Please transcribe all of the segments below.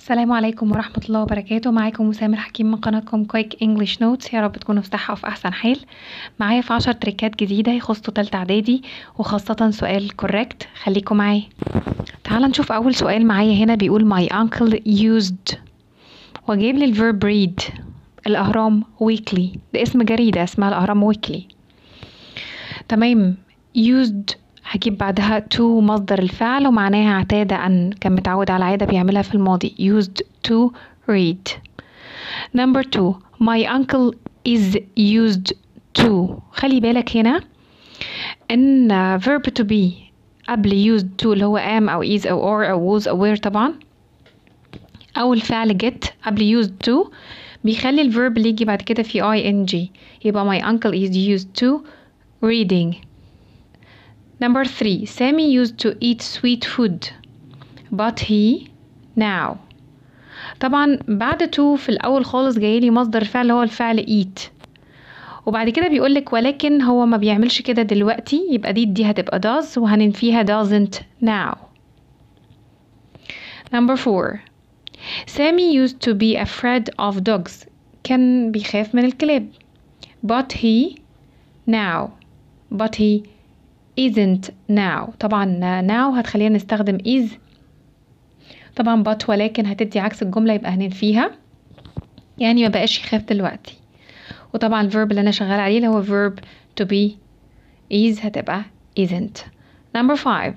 السلام عليكم ورحمة الله وبركاته معاكم وسام الحكيم من قناتكم كويك انجلش نوتس يا رب تكونوا في صحة وفي أحسن حال معايا في عشر تريكات جديدة يخصوا تالتة إعدادي وخاصة سؤال كوريكت خليكم معايا تعال نشوف أول سؤال معايا هنا بيقول my uncle used وجيب لي الفيرب read الأهرام ويكلي ده اسم جريدة اسمها الأهرام ويكلي تمام used هجيب بعدها to مصدر الفعل ومعناها اعتاد أن كان متعود على عادة بيعملها في الماضي used to read number two my uncle is used to خلي بالك هنا ان verb to be قبل used to اللي هو am أو is أو are أو was أو were طبعا أو الفعل get قبل used to بيخلي الverb اللي يجي بعد كده في ing يبقى my uncle is used to reading Number three, Sammy used to eat sweet food, but he now. طبعا بعد to في الأول خالص جايلي مصدر فعل هو الفعل eat وبعد كده بيقولك ولكن هو ما بيعملش كده دلوقتي يبقى دي دي هتبقى does وهننفيها doesn't now. Number four, Sammy used to be afraid of dogs. كان بيخاف من الكلاب. But he now. But he isn't now طبعا now هتخلينا نستخدم is طبعا but ولكن هتدي عكس الجملة يبقى هننفيها يعني ما بقاش يخاف دلوقتي وطبعا الفيرب اللي انا شغال عليه اللي هو verb to be is هتبقى isn't number five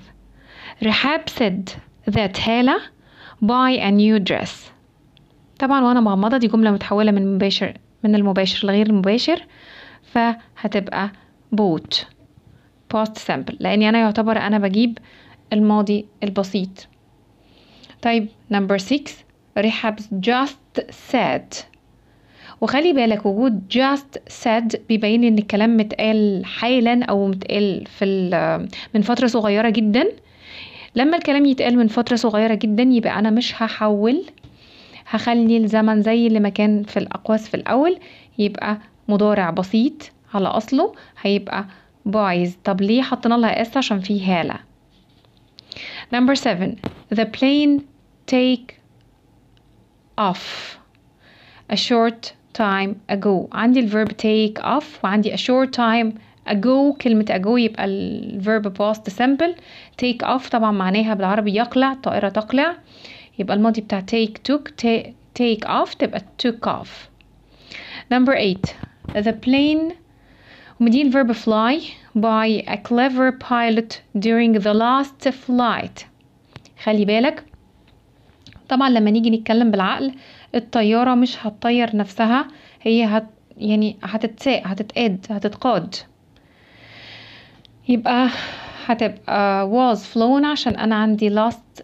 رحاب said that هالة buy a new dress طبعا وانا مغمضة دي جملة متحولة من مباشر من المباشر لغير المباشر فهتبقى bought past simple لأني أنا يعتبر أنا بجيب الماضي البسيط طيب نمبر six رحب just said وخلي بالك وجود just said بيبين ان الكلام متقال حالا او متقال في من فتره صغيره جدا لما الكلام يتقال من فتره صغيره جدا يبقى انا مش هحول هخلي الزمن زي اللي ما كان في الاقواس في الاول يبقى مضارع بسيط على اصله هيبقى boys طب ليه حطينا لها اس عشان في هالة number seven the plane take off a short time ago عندي الverb take off وعندي a short time ago كلمة ago يبقى الverb past simple take off طبعا معناها بالعربي يقلع طائرة تقلع يبقى الماضي بتاع take took take off تبقى took off number eight the plane مدين verb fly by a clever pilot during the last flight خلي بالك طبعا لما نيجي نتكلم بالعقل الطيارة مش هتطير نفسها هي هت يعني هتتساء هتتقاد هتتقاد يبقى هتبقى was flown عشان أنا عندي last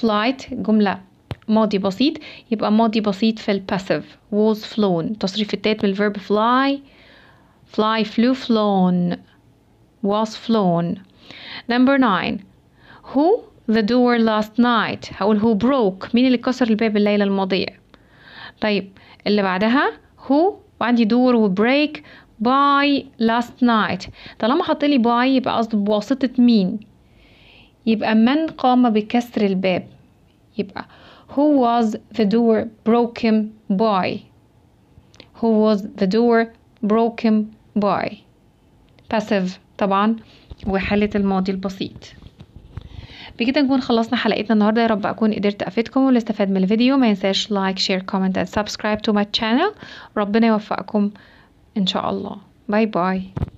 flight جملة ماضي بسيط يبقى ماضي بسيط في الباسيف was flown تصريف التات من الفيرب fly fly flew flown was flown number nine who the door last night هقول who broke مين اللي كسر الباب الليلة الماضية طيب اللي بعدها who وعندي و break by last night طالما حط لي by يبقى قصده بواسطة مين يبقى من قام بكسر الباب يبقى who was the door broken by who was the door broken by passive طبعا وحالة الماضي البسيط بكده نكون خلصنا حلقتنا النهارده يا رب اكون قدرت افيدكم واللي استفاد من الفيديو ما ينساش لايك شير كومنت اند سبسكرايب تو ماي channel ربنا يوفقكم ان شاء الله باي باي